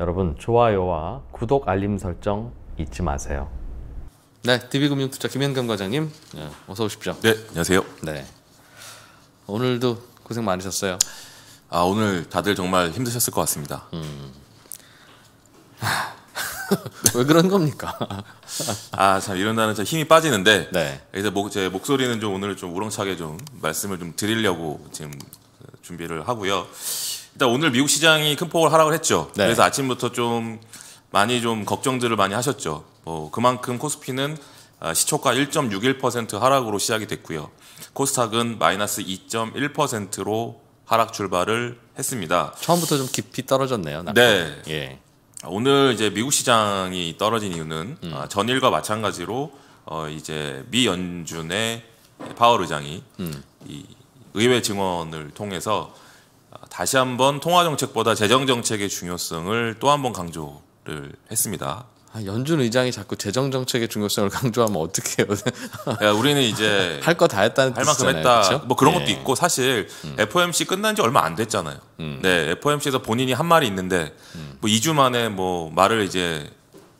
여러분 좋아요와 구독 알림 설정 잊지 마세요. 네, DB금융투자 김현겸 과장님 네, 어서 오십시오. 네, 안녕하세요. 네, 오늘도 고생 많으셨어요. 아 오늘 다들 정말 힘드셨을 것 같습니다. 음. 왜 그런 겁니까? 아참 이런다는 참 힘이 빠지는데 네. 그래 목, 제 목소리는 좀 오늘 좀 우렁차게 좀 말씀을 좀 드리려고 지금 준비를 하고요. 일단 오늘 미국 시장이 큰폭을 하락을 했죠. 네. 그래서 아침부터 좀 많이 좀 걱정들을 많이 하셨죠. 뭐 그만큼 코스피는 아, 시초가 1.61% 하락으로 시작이 됐고요. 코스닥은 마이너스 2.1%로 하락 출발을 했습니다. 처음부터 좀 깊이 떨어졌네요. 네. 예. 오늘 이제 미국 시장이 떨어진 이유는 음. 아, 전일과 마찬가지로 어 이제 미 연준의 파월 의장이 음. 이 의회 증언을 통해서 다시 한번 통화 정책보다 재정 정책의 중요성을 또 한 번 강조를 했습니다. 아, 연준 의장이 자꾸 재정 정책의 중요성을 강조하면 어떻 해요? 야, 우리는 이제 할 거 다 했다는 할 만큼 했다. 뭐 그런 네. 것도 있고 사실 음. FOMC 끝난 지 얼마 안 됐잖아요. 음. 네, FOMC에서 본인이 한 말이 있는데 음. 뭐 2주 만에 뭐 말을 이제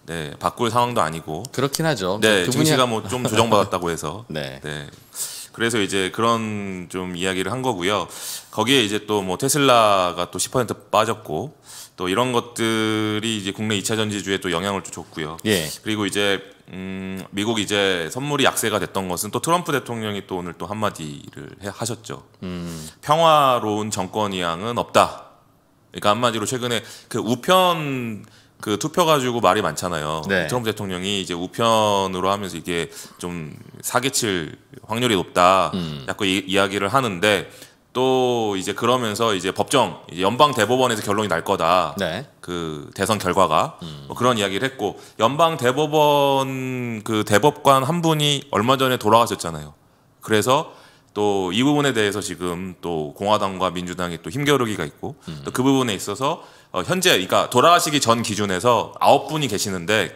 네, 바꿀 상황도 아니고 그렇긴 하죠. 네, 그 증시가 뭐 좀 조정받았다고 해서 네. 네. 그래서 이제 그런 좀 이야기를 한 거고요. 거기에 이제 또 뭐 테슬라가 또 10% 빠졌고 또 이런 것들이 이제 국내 2차 전지주에 또 영향을 또 줬고요. 예. 그리고 이제 음, 미국 이제 선물이 약세가 됐던 것은 또 트럼프 대통령이 또 오늘 또 한마디를 해, 하셨죠. 음. 평화로운 정권 이양은 없다. 그러니까 한마디로 최근에 그 우편 그 투표 가지고 말이 많잖아요. 네. 트럼프 대통령이 이제 우편으로 하면서 이게 좀 사기칠 확률이 높다. 음. 자꾸 이, 이야기를 하는데 또 이제 그러면서 이제 법정 이제 연방 대법원에서 결론이 날 거다. 네. 그 대선 결과가 음. 뭐 그런 이야기를 했고 연방 대법원 그 대법관 한 분이 얼마 전에 돌아가셨잖아요. 그래서 또 이 부분에 대해서 지금 또 공화당과 민주당이 또 힘겨루기가 있고 음. 또그 부분에 있어서 어, 현재 그러니까 돌아가시기 전 기준에서 아홉 분이 계시는데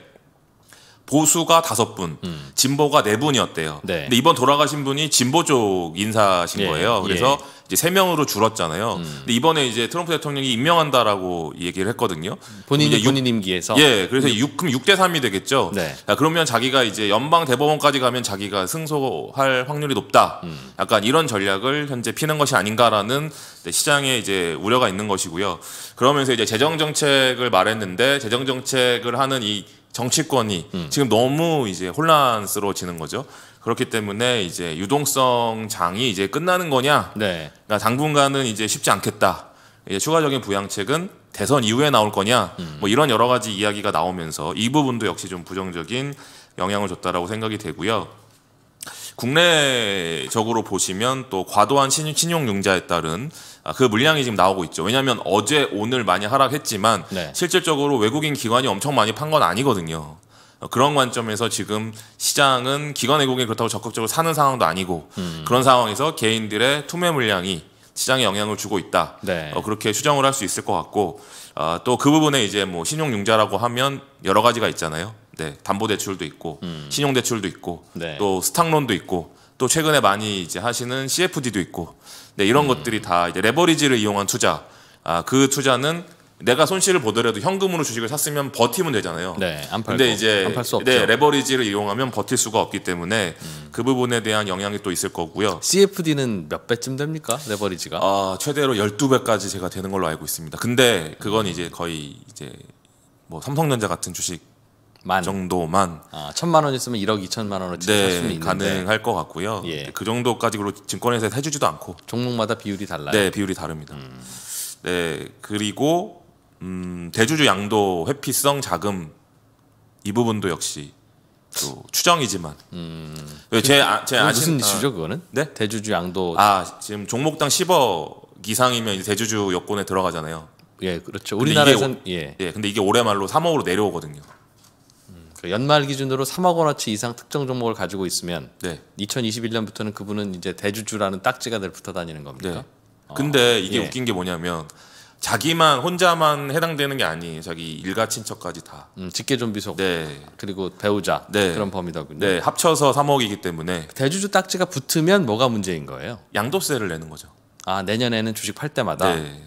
보수가 다섯 분, 음. 진보가 네 분이었대요. 네. 근데 이번 돌아가신 분이 진보 쪽 인사신 예. 네. 거예요. 그래서 예. 이제 세 명으로 줄었잖아요. 음. 근데 이번에 이제 트럼프 대통령이 임명한다라고 얘기를 했거든요. 본인 본인 임기에서 예, 그래서 6, 그럼 6대 3이 되겠죠. 네. 자, 그러면 자기가 이제 연방 대법원까지 가면 자기가 승소할 확률이 높다. 음. 약간 이런 전략을 현재 피는 것이 아닌가라는 시장에 이제 우려가 있는 것이고요. 그러면서 이제 재정 정책을 말했는데 재정 정책을 하는 이 정치권이 음. 지금 너무 이제 혼란스러워지는 거죠. 그렇기 때문에 이제 유동성 장이 이제 끝나는 거냐? 네. 그러니까 당분간은 이제 쉽지 않겠다. 이제 추가적인 부양책은 대선 이후에 나올 거냐? 음. 뭐 이런 여러 가지 이야기가 나오면서 이 부분도 역시 좀 부정적인 영향을 줬다라고 생각이 되고요. 국내적으로 보시면 또 과도한 신용융자에 따른 아, 그 물량이 지금 나오고 있죠. 왜냐하면 어제 오늘 많이 하락했지만 네. 실질적으로 외국인 기관이 엄청 많이 판 건 아니거든요. 어, 그런 관점에서 지금 시장은 기관 외국인 그렇다고 적극적으로 사는 상황도 아니고 음. 그런 상황에서 개인들의 투매 물량이 시장에 영향을 주고 있다. 네. 어, 그렇게 추정을 할 수 있을 것 같고 어, 아, 또그 부분에 이제 뭐 신용융자라고 하면 여러 가지가 있잖아요. 네, 담보 대출도 있고 음. 신용 대출도 있고 네. 또 스탁론도 있고 또 최근에 많이 이제 하시는 CFD도 있고 네, 이런 음. 것들이 다 이제 레버리지를 이용한 투자. 아, 그 투자는 내가 손실을 보더라도 현금으로 주식을 샀으면 버티면 되잖아요. 네, 안 팔고. 근데 이제 안팔수 네, 없죠. 네, 레버리지를 이용하면 버틸 수가 없기 때문에 음. 그 부분에 대한 영향이 또 있을 거고요. CFD는 몇 배쯤 됩니까? 레버리지가? 아, 최대로 12배까지 제가 되는 걸로 알고 있습니다. 근데 그건 이제 거의 이제 뭐 삼성전자 같은 주식 만. 정도만 아, 천만 원 있으면 1억 2천만 원을 네, 살수 있는 가능할 것 같고요. 예. 그 정도까지 로 증권회사에 해주지도 않고 종목마다 비율이 달라요. 네, 비율이 다릅니다. 음. 네, 그리고 음, 대주주 양도 회피성 자금 이 부분도 역시 또 추정이지만 음. 제제 네, 아, 아, 무슨 이슈죠 그거는? 네, 대주주 양도 아 지금 종목당 10억 이상이면 대주주 여권에 들어가잖아요. 예, 그렇죠. 우리나라에선 예. 예, 근데 이게 올해 말로 3억으로 내려오거든요. 그 연말 기준으로 3억 원어치 이상 특정 종목을 가지고 있으면 네. 2021년부터는 그분은 이제 대주주라는 딱지가 늘 붙어 다니는 겁니다. 네. 어. 근데 이게 예. 웃긴 게 뭐냐면 자기만 혼자만 해당되는 게 아니 자기 일가 친척까지 다 음, 직계 좀비속 네. 그리고 배우자 네. 그런 범위더군요. 네 합쳐서 3억이기 때문에 대주주 딱지가 붙으면 뭐가 문제인 거예요? 양도세를 내는 거죠. 아 내년에는 주식 팔 때마다. 네.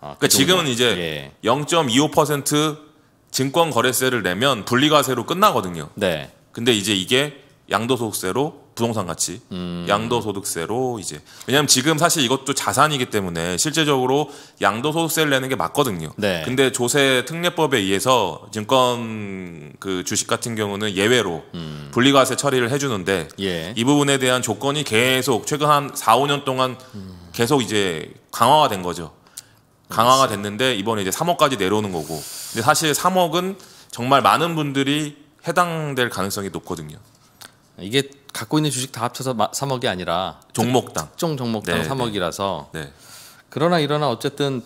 아, 그 그러니까 지금은 이제 예. 0.25% 증권 거래세를 내면 분리과세로 끝나거든요. 네. 근데 이제 이게 양도소득세로 부동산 가치, 음. 양도소득세로 이제 왜냐하면 지금 사실 이것도 자산이기 때문에 실제적으로 양도소득세를 내는 게 맞거든요. 네. 근데 조세 특례법에 의해서 증권 그 주식 같은 경우는 예외로 음. 분리과세 처리를 해주는데 예. 이 부분에 대한 조건이 계속 최근 한 4, 5년 동안 음. 계속 이제 강화가 된 거죠. 강화가 됐는데 이번에 이제 3억까지 내려오는 거고. 근데 사실 3억은 정말 많은 분들이 해당될 가능성이 높거든요. 이게 갖고 있는 주식 다 합쳐서 3억이 아니라 종목당 특정 종목당 네, 3억이라서 네. 그러나 이러나 어쨌든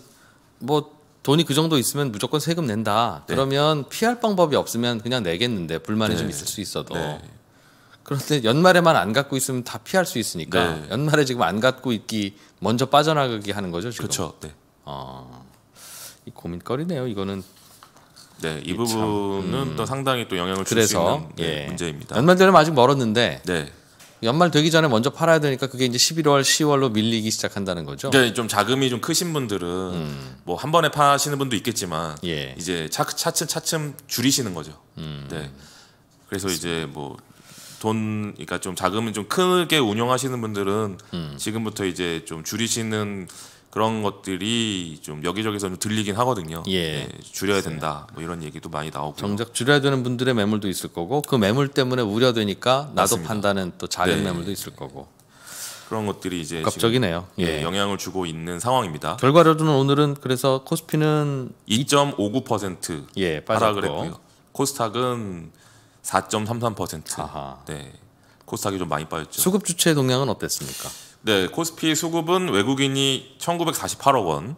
뭐 돈이 그 정도 있으면 무조건 세금 낸다. 네. 그러면 피할 방법이 없으면 그냥 내겠는데 불만이 좀 네. 있을 수 있어도 네. 그런데 연말에만 안 갖고 있으면 다 피할 수 있으니까 연말에 지금 안 갖고 있기 먼저 빠져나가게 하는 거죠 지금. 그렇죠. 네. 어, 이 고민거리네요. 이거는 네, 이 예, 부분은 참, 음. 또 상당히 또 영향을 줄 수 있는 네, 예. 문제입니다. 연말 되면 아직 멀었는데 네. 연말 되기 전에 먼저 팔아야 되니까 그게 이제 11월, 10월로 밀리기 시작한다는 거죠. 이좀 자금이 좀 크신 분들은 음. 뭐한 번에 파시는 분도 있겠지만 예. 이제 차, 차츰 차츰 줄이시는 거죠. 음. 네. 그래서 이제 뭐 돈, 그러니까 좀 자금을 좀 크게 운영하시는 분들은 음. 지금부터 이제 좀 줄이시는 그런 것들이 좀 여기저기서 는 들리긴 하거든요. 예. 네, 줄여야 예. 된다. 뭐 이런 얘기도 많이 나오고. 정작 줄여야 되는 분들의 매물도 있을 거고 그 매물 때문에 우려되니까 나도 맞습니다. 판다는 또 작은 네. 매물도 있을 거고. 그런 것들이 이제 갑적이네요. 예. 네, 영향을 주고 있는 상황입니다. 결과로는 오늘은 그래서 코스피는 2.59% 예, 빠졌고. 하락을 했고요. 코스닥은 4.33%. 아하. 네. 코스닥이 좀 많이 빠졌죠. 수급 주체 동향은 어땠습니까? 네, 코스피 수급은 외국인이 1948억 원,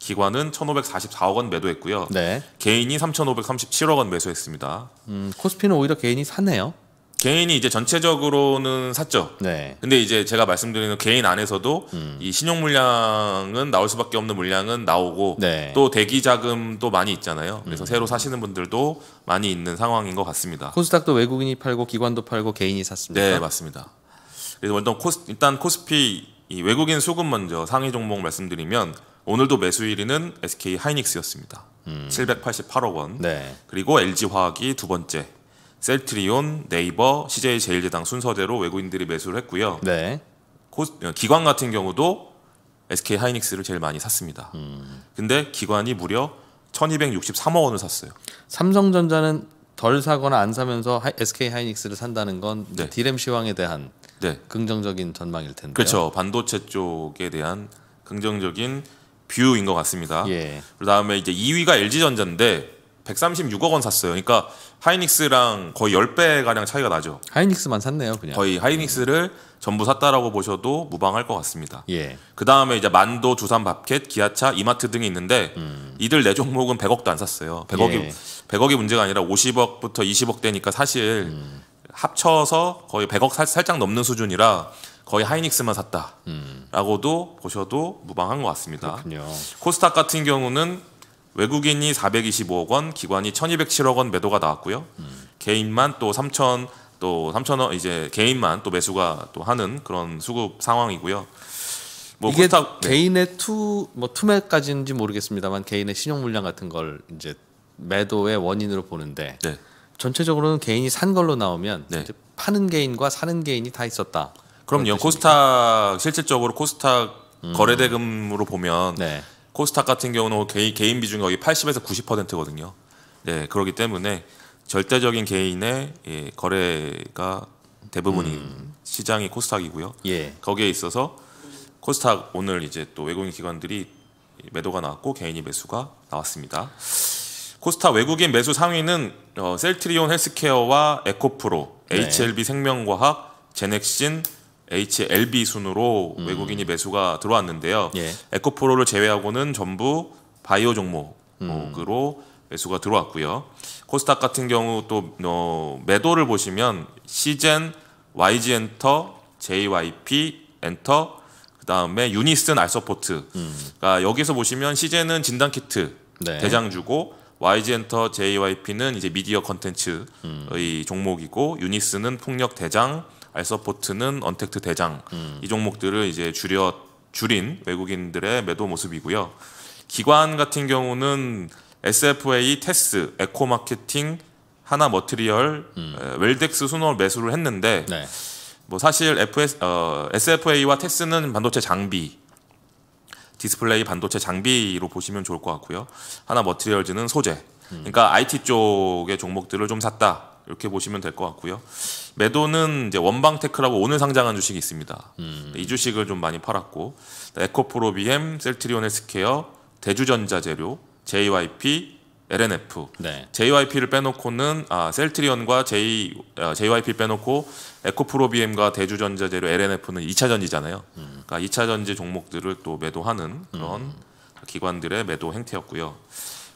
기관은 1,544억 원 매도했고요. 네. 개인이 3,537억 원 매수했습니다. 음, 코스피는 오히려 개인이 샀네요. 개인이 이제 전체적으로는 샀죠. 네. 근데 이제 제가 말씀드리는 개인 안에서도 음. 이 신용 물량은 나올 수밖에 없는 물량은 나오고 네. 또 대기 자금도 많이 있잖아요. 그래서 음. 새로 사시는 분들도 많이 있는 상황인 것 같습니다. 코스닥도 외국인이 팔고 기관도 팔고 개인이 샀습니다. 네, 맞습니다. 그래서 일단, 코스, 일단 코스피 외국인 수급 먼저 상위 종목 말씀드리면 오늘도 매수 1위는 SK 하이닉스였습니다. 음. 788억 원. 네. 그리고 LG 화학이 두 번째, 셀트리온, 네이버, CJ 제일제당 순서대로 외국인들이 매수를 했고요. 네. 코스, 어, 기관 같은 경우도 SK 하이닉스를 제일 많이 샀습니다. 음. 근데 기관이 무려 1,263억 원을 샀어요. 삼성전자는 덜 사거나 안 사면서 SK 하이닉스를 산다는 건 네. 디램 시황에 대한 네. 긍정적인 전망일 텐데요. 그렇죠. 반도체 쪽에 대한 긍정적인 뷰인 것 같습니다. 예. 그다음에 이제 2위가 LG 전자인데 136억 원 샀어요. 그러니까 하이닉스랑 거의 10배 가량 차이가 나죠. 하이닉스만 샀네요, 그냥. 거의 하이닉스를 네. 전부 샀다라고 보셔도 무방할 것 같습니다. 예. 그다음에 이제 만도, 두산, 밥켓, 기아차, 이마트 등이 있는데 음. 이들 네 종목은 100억도 안 샀어요. 100억이 예. 100억이 문제가 아니라 50억부터 20억대니까 사실 음. 합쳐서 거의 100억 살, 살짝 넘는 수준이라 거의 하이닉스만 샀다라고도 음. 보셔도 무방한 것 같습니다. 그렇군요. 코스닥 같은 경우는 외국인이 425억 원, 기관이 1,207억 원 매도가 나왔고요. 음. 개인만 또 3천 또 3천 원 이제 개인만 또 매수가 또 하는 그런 수급 상황이고요. 뭐 이게 코스닥, 네. 개인의 투뭐 투매까지인지 모르겠습니다만 개인의 신용 물량 같은 걸 이제 매도의 원인으로 보는데 네. 전체적으로는 개인이 산 걸로 나오면 네. 파는 개인과 사는 개인이 다 있었다. 그럼요. 코스닥 실질적으로 코스닥 음. 거래대금으로 보면 네. 코스닥 같은 경우는 뭐 개인, 개인 비중 거의 80에서 90%거든요. 네, 그렇기 때문에 절대적인 개인의 예, 거래가 대부분이 음. 시장이 코스닥이고요. 예. 거기에 있어서 코스닥 오늘 이제 또 외국인 기관들이 매도가 나왔고 개인이 매수가 나왔습니다. 코스타 외국인 매수 상위는 어, 셀트리온 헬스케어와 에코프로, 네. HLB 생명과학, 제넥신, HLB 순으로 음. 외국인이 매수가 들어왔는데요. 예. 에코프로를 제외하고는 전부 바이오 종목으로 음. 매수가 들어왔고요. 코스닥 같은 경우 또 어, 매도를 보시면 시젠, YG엔터, JYP 엔터 그다음에 유니슨 알서포트 음. 그러니까 여기서 보시면 시젠은 진단키트 네. 대장주고 YG엔터 JYP는 이제 미디어 컨텐츠의 음. 종목이고 유니스는 폭력 대장, 알서포트는 언택트 대장 음. 이 종목들을 이제 줄여 줄인 외국인들의 매도 모습이고요. 기관 같은 경우는 SFA, 테스, 에코마케팅, 하나 머트리얼, 음. 웰덱스 순호 매수를 했는데 네. 뭐 사실 FS, 어, SFA와 테스는 반도체 장비 디스플레이 반도체 장비로 보시면 좋을 것 같고요. 하나 머티리얼즈는 소재. 그러니까 IT 쪽의 종목들을 좀 샀다. 이렇게 보시면 될 것 같고요. 매도는 이제 원방테크라고 오늘 상장한 주식이 있습니다. 음. 이 주식을 좀 많이 팔았고 에코프로비엠, 셀트리온 헬스케어, 대주전자재료, JYP, LNF, 네. JYP를 빼놓고는 아, 셀트리온과 J, 아, 어, JYP 빼놓고 에코프로비엠과 대주전자재료 LNF는 2차 전지잖아요. 음. 그러니까 2차 전지 종목들을 또 매도하는 그런 음. 기관들의 매도 행태였고요.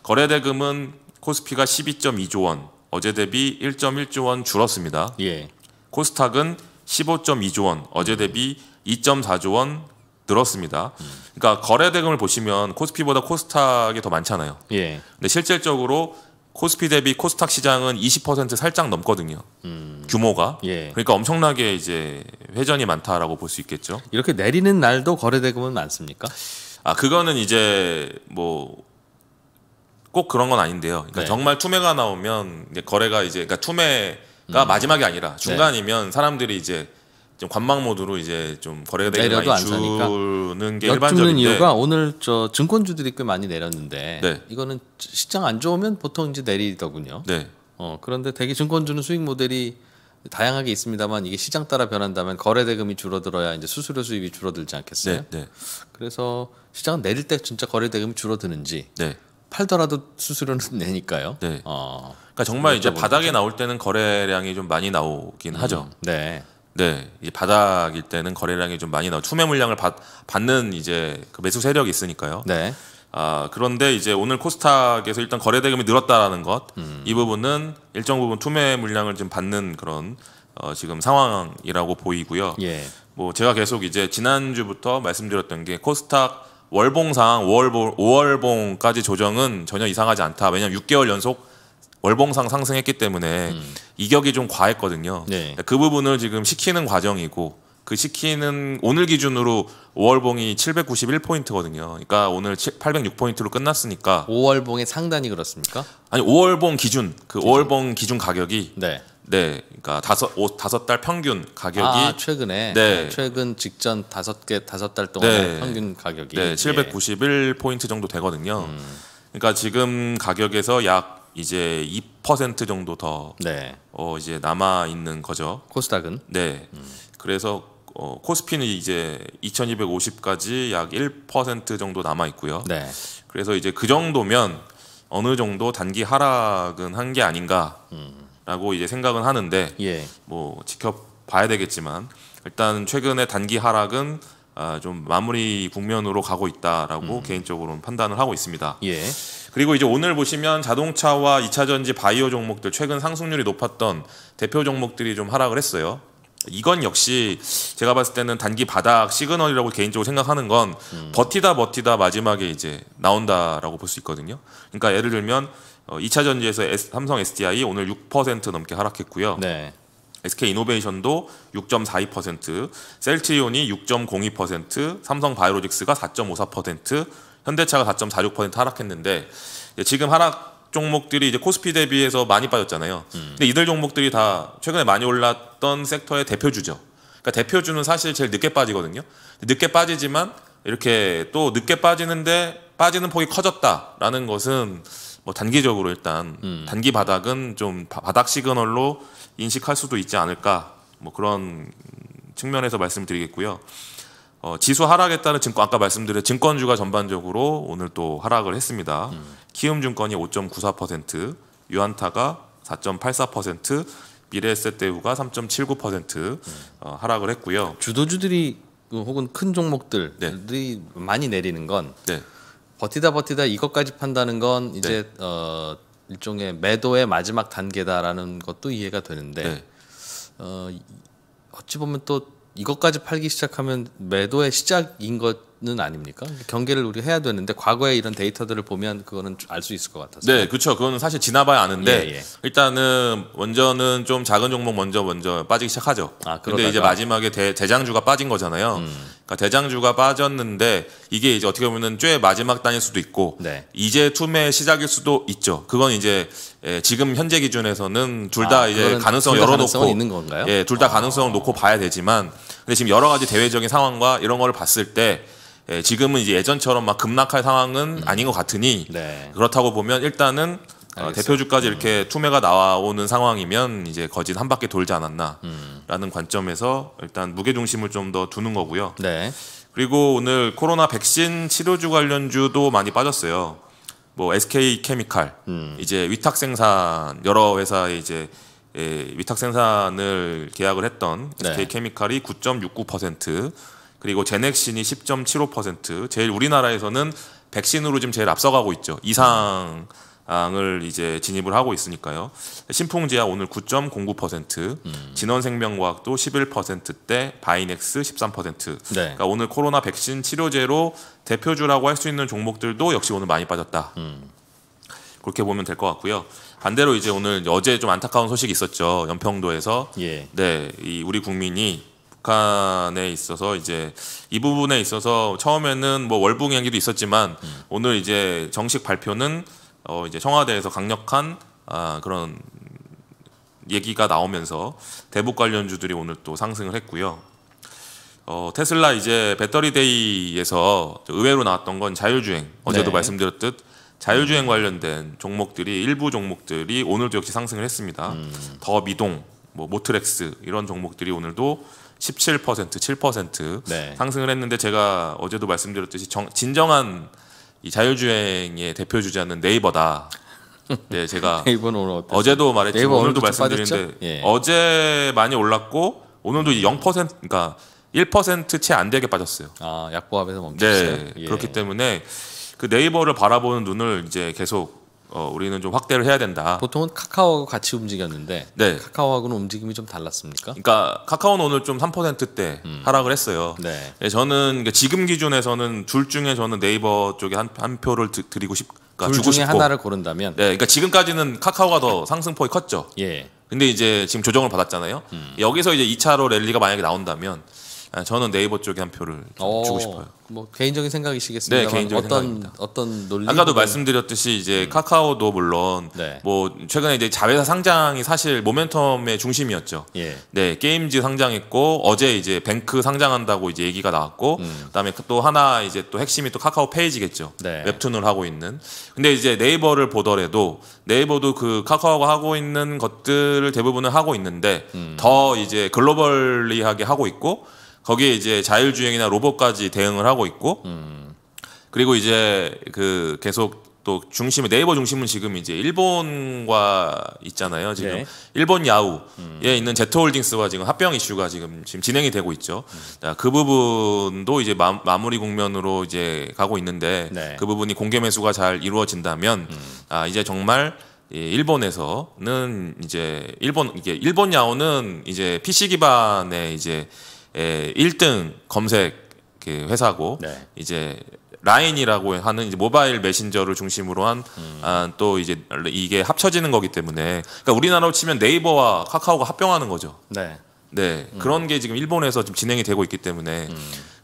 거래대금은 코스피가 12.2조 원, 어제 대비 1.1조 원 줄었습니다. 예. 코스닥은 15.2조 원, 어제 대비 2.4조 원 늘었습니다. 그러니까 거래 대금을 보시면 코스피보다 코스닥이 더 많잖아요. 예. 근데 실질적으로 코스피 대비 코스닥 시장은 20% 살짝 넘거든요. 음. 규모가. 예. 그러니까 엄청나게 이제 회전이 많다라고 볼 수 있겠죠. 이렇게 내리는 날도 거래 대금은 많습니까? 아 그거는 이제 뭐. 꼭 그런 건 아닌데요. 그러니까 네. 정말 투매가 나오면 이제 거래가 이제 그러니까 투매가 음. 마지막이 아니라 네. 중간이면 네. 사람들이 이제 좀 관망 모드로 이제 좀 거래가 되게 많이 주는 게 일반적인 이유가 오늘 저 증권주들이 꽤 많이 내렸는데 네. 이거는 시장 안 좋으면 보통 이제 내리더군요. 네. 어 그런데 대개 증권주는 수익 모델이 다양하게 있습니다만 이게 시장 따라 변한다면 거래 대금이 줄어들어야 이제 수수료 수입이 줄어들지 않겠어요? 네, 네. 그래서 시장은 내릴 때 진짜 거래 대금이 줄어드는지 네. 팔더라도 수수료는 내니까요. 네. 어, 그러니까 정말 이제 바닥에 나올 때는 거래량이 좀 많이 나오긴 음, 하죠. 네. 네, 이제 바닥일 때는 거래량이 좀 많이 나와 투매 물량을 받, 받는 이제 그 매수 세력이 있으니까요. 네. 아 그런데 이제 오늘 코스닥에서 일단 거래 대금이 늘었다라는 것이 음. 부분은 일정 부분 투매 물량을 좀 받는 그런 어, 지금 상황이라고 보이고요. 예. 뭐 제가 계속 이제 지난주부터 말씀드렸던 게 코스닥 월봉상 5월봉까지 조정은 전혀 이상하지 않다. 왜냐하면 6개월 연속 월봉상 상승했기 때문에 음. 이격이 좀 과했거든요. 네. 그 부분을 지금 시키는 과정이고 그 시키는 오늘 기준으로 5월봉이 791포인트거든요. 그러니까 오늘 806포인트로 끝났으니까 5월봉의 상단이 그렇습니까? 아니 5월봉 기준 그 기준. 5월봉 기준 가격이 네. 네, 그러니까 다섯 오, 다섯 달 평균 가격이 아, 최근에 네. 아, 최근 직전 다섯 개 다섯 달 동안 네. 평균 가격이 네, 791 예. 포인트 정도 되거든요. 음. 그러니까 지금 가격에서 약 이제 2% 정도 더 네. 어, 이제 남아 있는 거죠. 코스닥은 네. 음. 그래서 어, 코스피는 이제 2,250까지 약 1% 정도 남아 있고요. 네. 그래서 이제 그 정도면 어느 정도 단기 하락은 한 게 아닌가라고 음. 이제 생각은 하는데 예. 뭐 지켜봐야 되겠지만 일단 최근에 단기 하락은 아, 좀 마무리 국면으로 가고 있다라고 음. 개인적으로는 판단을 하고 있습니다. 예. 그리고 이제 오늘 보시면 자동차와 2차전지 바이오 종목들 최근 상승률이 높았던 대표 종목들이 좀 하락을 했어요. 이건 역시 제가 봤을 때는 단기 바닥 시그널이라고 개인적으로 생각하는 건 음. 버티다 버티다 마지막에 이제 나온다라고 볼 수 있거든요. 그러니까 예를 들면 2차 어, 전지에서 삼성 SDI 오늘 6% 넘게 하락했고요. 네. SK 이노베이션도 6.42%, 셀트리온이 6.02%, 삼성 바이오로직스가 4.54%, 현대차가 4.46% 하락했는데 지금 하락 종목들이 이제 코스피 대비해서 많이 빠졌잖아요. 음. 근데 이들 종목들이 다 최근에 많이 올랐던 섹터의 대표주죠. 그러니까 대표주는 사실 제일 늦게 빠지거든요. 늦게 빠지지만 이렇게 또 늦게 빠지는데 빠지는 폭이 커졌다라는 것은 뭐 단기적으로 일단 음. 단기 바닥은 좀 바닥 시그널로 인식할 수도 있지 않을까 뭐 그런 측면에서 말씀드리겠고요. 어, 지수 하락했다는 증권 아까 말씀드린 증권주가 전반적으로 오늘 또 하락을 했습니다. 음. 키움증권이 5.94%, 유한타가 4.84%, 미래에셋대우가 3.79% 음. 어, 하락을 했고요. 주도주들이 혹은 큰 종목들이 네. 많이 내리는 건 네. 버티다 버티다 이것까지 판다는 건 이제 네. 어, 일종의 매도의 마지막 단계다라는 것도 이해가 되는데 네. 어, 어찌 보면 또 이것까지 팔기 시작하면 매도의 시작인 것은 아닙니까? 경계를 우리 해야 되는데 과거에 이런 데이터들을 보면 그거는 알 수 있을 것 같아서. 네, 그렇죠. 그거는 사실 지나봐야 아는데 예, 예. 일단은 원전은 좀 작은 종목 먼저 먼저 빠지기 시작하죠. 아, 그런데 이제 마지막에 대, 장주가 빠진 거잖아요. 음. 그러니까 대장주가 빠졌는데 이게 이제 어떻게 보면은 꽤 마지막 단일 수도 있고 네. 이제 투매 시작일 수도 있죠. 그건 이제 예, 지금 현재 기준에서는 둘다 아, 이제 가능성을 열어놓고 있는 건가요? 예, 둘다 아. 가능성을 놓고 봐야 되지만 근데 지금 여러 가지 대외적인 상황과 이런 걸 봤을 때 예, 지금은 이제 예전처럼 막 급락할 상황은 음. 아닌 것 같으니 네. 그렇다고 보면 일단은 어, 대표주까지 음. 이렇게 투매가 나오는 와 상황이면 이제 거진 한 바퀴 돌지 않았나라는 음. 관점에서 일단 무게 중심을 좀 더 두는 거고요. 네. 그리고 오늘 코로나 백신 치료주 관련주도 많이 빠졌어요. 뭐 SK 케미칼 음. 이제 위탁 생산 여러 회사의 이제 예, 위탁 생산을 계약을 했던 네. SK 케미칼이 9.69% 그리고 제넥신이 10.75% 제일 우리나라에서는 백신으로 지금 제일 앞서가고 있죠. 이상 을 이제 진입을 하고 있으니까요. 신풍제약 오늘 9.09%, 음. 진원생명과학도 11%대, 바이넥스 13%. 네. 그러니까 오늘 코로나 백신 치료제로 대표주라고 할 수 있는 종목들도 역시 오늘 많이 빠졌다. 음. 그렇게 보면 될 것 같고요. 반대로 이제 오늘 어제 좀 안타까운 소식이 있었죠. 연평도에서 예. 네, 이 우리 국민이 북한에 있어서 이제 이 부분에 있어서 처음에는 뭐 월북 이야기도 있었지만 음. 오늘 이제 정식 발표는 어 이제 청와대에서 강력한 아 그런 얘기가 나오면서 대북 관련주들이 오늘 또 상승을 했고요. 어, 테슬라 이제 배터리 데이에서 의외로 나왔던 건 자율주행 어제도 네. 말씀드렸듯 자율주행 관련된 종목들이 일부 종목들이 오늘도 역시 상승을 했습니다. 음. 더 미동, 뭐 모트렉스 이런 종목들이 오늘도 17% 7% 네. 상승을 했는데 제가 어제도 말씀드렸듯이 정, 진정한 이 자율주행의 대표 주자는 네이버다. 네, 제가 어제도 말했지만 오늘도 말씀드리는데 예. 어제 많이 올랐고 오늘도 음. 0% 그러니까 1%채 안 되게 빠졌어요. 아, 약보합에서 멈췄어요. 네, 예. 그렇기 때문에 그 네이버를 바라보는 눈을 이제 계속 어, 우리는 좀 확대를 해야 된다. 보통은 카카오하고 같이 움직였는데 네. 카카오하고는 움직임이 좀 달랐습니까? 그러니까 카카오는 오늘 좀 3%대 음. 하락을 했어요. 네. 예, 저는 지금 기준에서는 둘 중에 저는 네이버 쪽에 한, 한 표를 드, 리고 싶, 그러니까 둘 중에 싶고. 하나를 고른다면. 네, 그러니까 지금까지는 카카오가 더 상승폭이 컸죠. 예. 근데 이제 지금 조정을 받았잖아요. 음. 여기서 이제 2차로 랠리가 만약에 나온다면 아, 저는 네이버 쪽에 한 표를 오, 어, 주고 싶어요. 뭐 개인적인 생각이시겠습니다. 네, 개인적인 어떤 생각입니다. 어떤 논리? 아까도 말씀드렸듯이 이제 음. 카카오도 물론 네. 뭐 최근에 이제 자회사 상장이 사실 모멘텀의 중심이었죠. 예. 네, 게임즈 상장했고 어제 이제 뱅크 상장한다고 이제 얘기가 나왔고 음. 그다음에 또 하나 이제 또 핵심이 또 카카오 페이지겠죠. 네. 웹툰을 하고 있는. 근데 이제 네이버를 보더라도 네이버도 그 카카오가 하고 있는 것들을 대부분을 하고 있는데 음. 더 이제 글로벌리하게 하고 있고 거기에 이제 자율주행이나 로봇까지 대응을 하고 있고 음. 그리고 이제 그 계속 또 중심에 네이버 중심은 지금 이제 일본과 있잖아요. 지금 네. 일본 야후에 음. 있는 제트홀딩스와 지금 합병 이슈가 지금 지금 진행이 되고 있죠. 음. 그 부분도 이제 마, 무리 국면으로 이제 가고 있는데 네. 그 부분이 공개 매수가 잘 이루어진다면 음. 아 이제 정말 일본에서는 이제 일본 이게 일본 야후는 이제 PC 기반의 이제 예, 1등 검색 그 회사고 네. 이제 라인이라고 하는 이제 모바일 메신저를 중심으로 한또 음. 아, 이제 이게 합쳐지는 거기 때문에 그러니까 우리나라로 치면 네이버와 카카오가 합병하는 거죠. 네. 네 음. 그런 게 지금 일본에서 지금 진행이 되고 있기 때문에 음.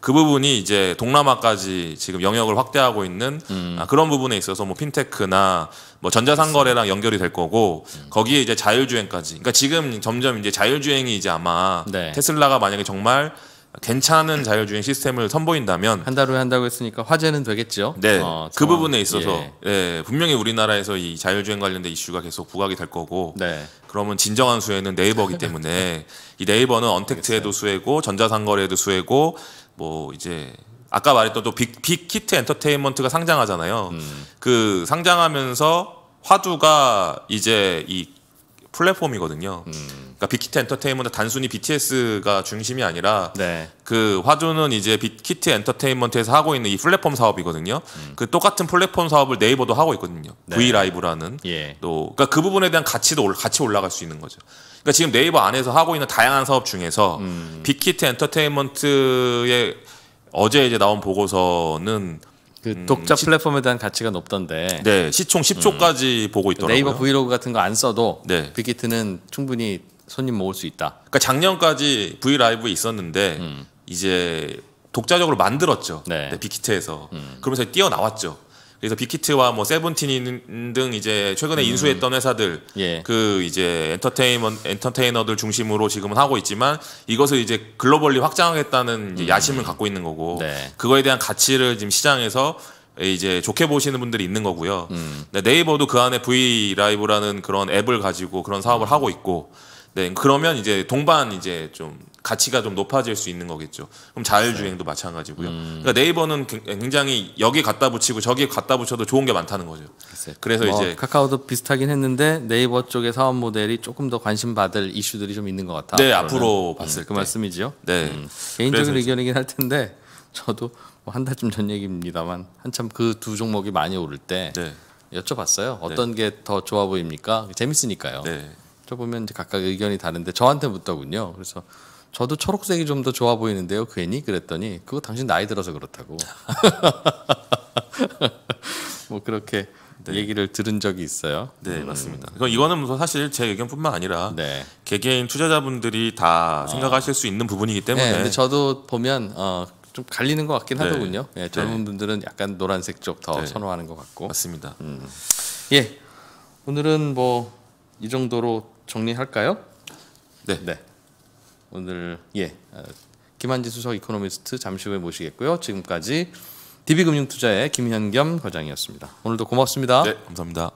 그 부분이 이제 동남아까지 지금 영역을 확대하고 있는 음. 아, 그런 부분에 있어서 뭐 핀테크나 뭐 전자상거래랑 연결이 될 거고 음. 거기에 이제 자율주행까지. 그러니까 지금 점점 이제 자율주행이 이제 아마 네. 테슬라가 만약에 정말 괜찮은 자율주행 시스템을 선보인다면 한 달 후에 한다고 했으니까 화제는 되겠죠. 네, 어, 그 부분에 있어서 예. 예, 분명히 우리나라에서 이 자율주행 관련된 이슈가 계속 부각이 될 거고 네. 그러면 진정한 수혜는 네이버기 이 때문에 이 네이버는 언택트에도 수혜고 전자상거래에도 수혜고 뭐 이제 아까 말했던 또 빅, 빅히트 엔터테인먼트가 상장하잖아요. 음. 그 상장하면서 화두가 이제 이 플랫폼이거든요. 음. 그러니까 빅히트 엔터테인먼트 단순히 BTS가 중심이 아니라 네. 그 화두는 이제 빅히트 엔터테인먼트에서 하고 있는 이 플랫폼 사업이거든요. 음. 그 똑같은 플랫폼 사업을 네이버도 하고 있거든요. 네. V 라이브라는 예. 또 그러니까 그 부분에 대한 가치도 같이 올라갈 수 있는 거죠. 그러니까 지금 네이버 안에서 하고 있는 다양한 사업 중에서 음. 빅히트 엔터테인먼트의 어제 이제 나온 보고서는 그 음, 독자 음, 플랫폼에 대한 가치가 높던데. 네, 시총 10초까지 음. 보고 있더라고요. 네이버 브이로그 같은 거 안 써도 네. 빅히트는 충분히 손님 모을 수 있다. 그러니까 작년까지 브이라이브 있었는데 음. 이제 독자적으로 만들었죠. 네. 네 빅히트에서 음. 그러면서 뛰어나왔죠. 그래서 빅히트와 뭐 세븐틴 등 이제 최근에 음. 인수했던 회사들 예. 그 이제 엔터테인먼 엔터테이너들 중심으로 지금은 하고 있지만 이것을 이제 글로벌리 확장하겠다는 이제 음. 야심을 갖고 있는 거고 네. 그거에 대한 가치를 지금 시장에서 이제 좋게 보시는 분들이 있는 거고요. 음. 네, 네이버도 그 안에 V 라이브라는 그런 앱을 가지고 그런 사업을 음. 하고 있고 네, 그러면 이제 동반 이제 좀 가치가 좀 높아질 수 있는 거겠죠. 그럼 자율주행도 네. 마찬가지고요. 음. 그러니까 네이버는 굉장히 여기 갖다 붙이고 저기 갖다 붙여도 좋은 게 많다는 거죠. 글쎄 그래서 뭐 이제 카카오도 비슷하긴 했는데 네이버 쪽의 사업 모델이 조금 더 관심 받을 이슈들이 좀 있는 것 같아. 네, 앞으로 음, 봤을 음, 그 말씀이지요. 네. 음. 개인적인 의견이긴 할 텐데 저도 뭐한 달쯤 전 얘기입니다만 한참 그 두 종목이 많이 오를 때 네. 여쭤봤어요. 네. 어떤 네. 게더 좋아 보입니까? 재밌으니까요. 네. 저 보면 이제 각각 의견이 다른데 저한테 묻더군요. 그래서 저도 초록색이 좀 더 좋아 보이는데요. 괜히 그랬더니 그거 당신 나이 들어서 그렇다고. 뭐 그렇게 네. 얘기를 들은 적이 있어요. 네 음. 맞습니다. 이거는 사실 제 의견뿐만 아니라 네. 개개인 투자자분들이 다 아. 생각하실 수 있는 부분이기 네, 때문에. 네, 저도 보면 어, 좀 갈리는 것 같긴 네. 하더군요. 예, 네. 젊은 분들은 약간 노란색 쪽 더 선호하는 것 같고. 맞습니다. 음. 예, 오늘은 뭐 이 정도로 정리할까요? 네. 네. 오늘 예 어, 김한지 수석 이코노미스트 잠시 후에 모시겠고요. 지금까지 DB금융투자의 김현겸 과장이었습니다. 오늘도 고맙습니다. 네, 감사합니다.